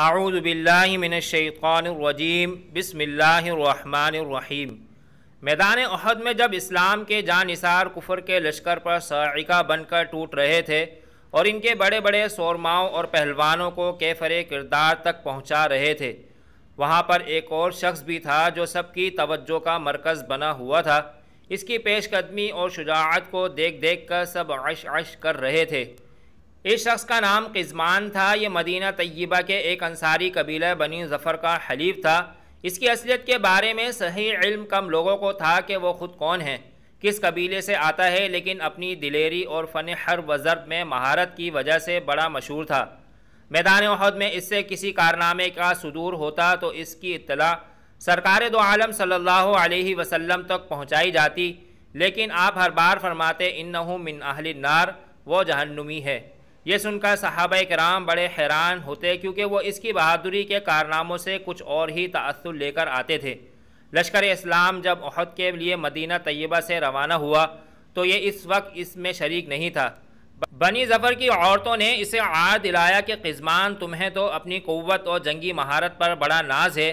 आऊदबिल्लिमिनशैक़ानरजीम बसमीम मैदान अहद में जब इस्लाम के निसार कुफर के लश्कर पर सरिका बनकर टूट रहे थे और इनके बड़े बड़े सोरमाओं और पहलवानों को कैफर किरदार तक पहुंचा रहे थे वहां पर एक और शख्स भी था जो सबकी तवज्जो का मरकज़ बना हुआ था इसकी पेशकदमी और शुजात को देख देख कर सब अश अश कर रहे थे इस शख्स का नाम किजमान था ये मदीना तय्यबा के एक अंसारी कबीला बनी जफ़र का हलीफ था इसकी असलियत के बारे में सही इल्म कम लोगों को था कि वो ख़ुद कौन है किस कबीले से आता है लेकिन अपनी दिलेरी और फ़न हर वज़रब में महारत की वजह से बड़ा मशहूर था मैदान उहद में इससे किसी कारनामे का सुदूर होता तो इसकी इतला सरकार दो आलम सल्लल्लाहु अलैहि वसल्लम तक पहुंचाई जाती लेकिन आप हर बार फरमाते इन मिन अहल नार वो जहन्नुमी है ये सुनकर साहब कराम बड़े हैरान होते क्योंकि वो इसकी बहादुरी के कारनामों से कुछ और ही तसर लेकर आते थे लश्कर इस्लाम जब अहद के लिए मदीना तय्यबा से रवाना हुआ तो ये इस वक्त इसमें शरीक नहीं था बनी ज़फ़र की औरतों ने इसे आर दिलाया कि किस्मान तुम्हें तो अपनी क़वत और जंगी महारत पर बड़ा नाज है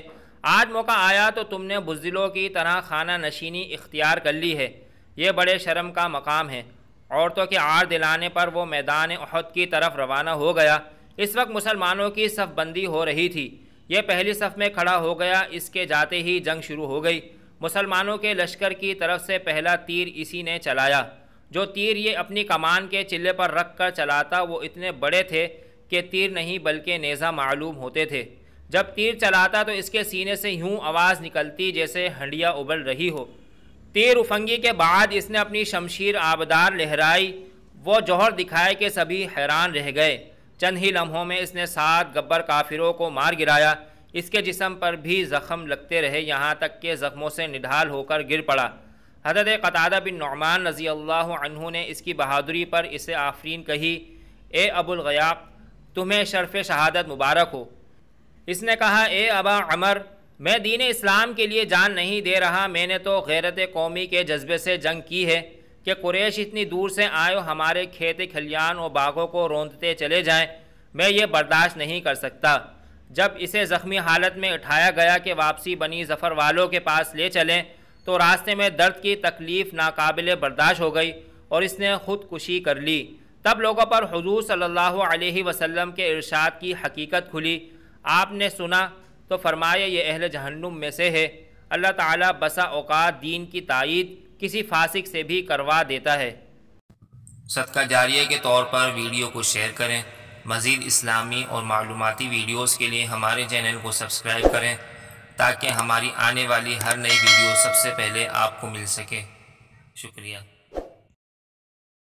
आज मौका आया तो तुमने बुजदिलों की तरह खाना नशीनी इख्तियार कर ली है ये बड़े शर्म का मकाम है औरतों के आड़ दिलाने पर वो मैदान अहद की तरफ रवाना हो गया इस वक्त मुसलमानों की सफबंदी हो रही थी यह पहली सफ़ में खड़ा हो गया इसके जाते ही जंग शुरू हो गई मुसलमानों के लश्कर की तरफ से पहला तीर इसी ने चलाया जो तीर ये अपनी कमान के चिल्ले पर रख कर चलाता वो इतने बड़े थे कि तीर नहीं बल्कि नेज़ा मालूम होते थे जब तीर चलाता तो इसके सीने से यूँ आवाज़ निकलती जैसे हंडिया उबल रही हो उफंगी के बाद इसने अपनी शमशीर आबदार लहराई वो जौहर दिखाए कि सभी हैरान रह गए चंद ही लम्हों में इसने सात गब्बर काफिरों को मार गिराया इसके जिसम पर भी ज़ख़म लगते रहे यहाँ तक के ज़ख्मों से निढाल होकर गिर पड़ा हजरत कतादा बिन नौमान रज़ी अल्लाह ने इसकी बहादुरी पर इसे आफरीन कही ए अबुलगयाब तुम्हें शरफ़ शहादत मुबारक हो इसने कहा ए अबा अमर मैं दीन इस्लाम के लिए जान नहीं दे रहा मैंने तो गैरत कौमी के जज्बे से जंग की है कि कुरेश इतनी दूर से आए हमारे खेत खलियान और बाघों को रोंदते चले जाएं मैं ये बर्दाश्त नहीं कर सकता जब इसे ज़ख्मी हालत में उठाया गया कि वापसी बनी जफ़र वालों के पास ले चलें तो रास्ते में दर्द की तकलीफ़ नाकबिल बर्दाश्त हो गई और इसने ख़ुदकुशी कर ली तब लोगों पर हजूर सल्ला वसलम के इरशाद की हकीकत खुली आपने सुना तो फरमाया ये अहल जहन्नुम में से है अल्लाह ताला बसा औकात दीन की तायद किसी फासिक से भी करवा देता है सदका जारी के तौर पर वीडियो को शेयर करें मज़ीद इस्लामी और मालूमती वीडियोज़ के लिए हमारे चैनल को सब्सक्राइब करें ताकि हमारी आने वाली हर नई वीडियो सबसे पहले आपको मिल सके शुक्रिया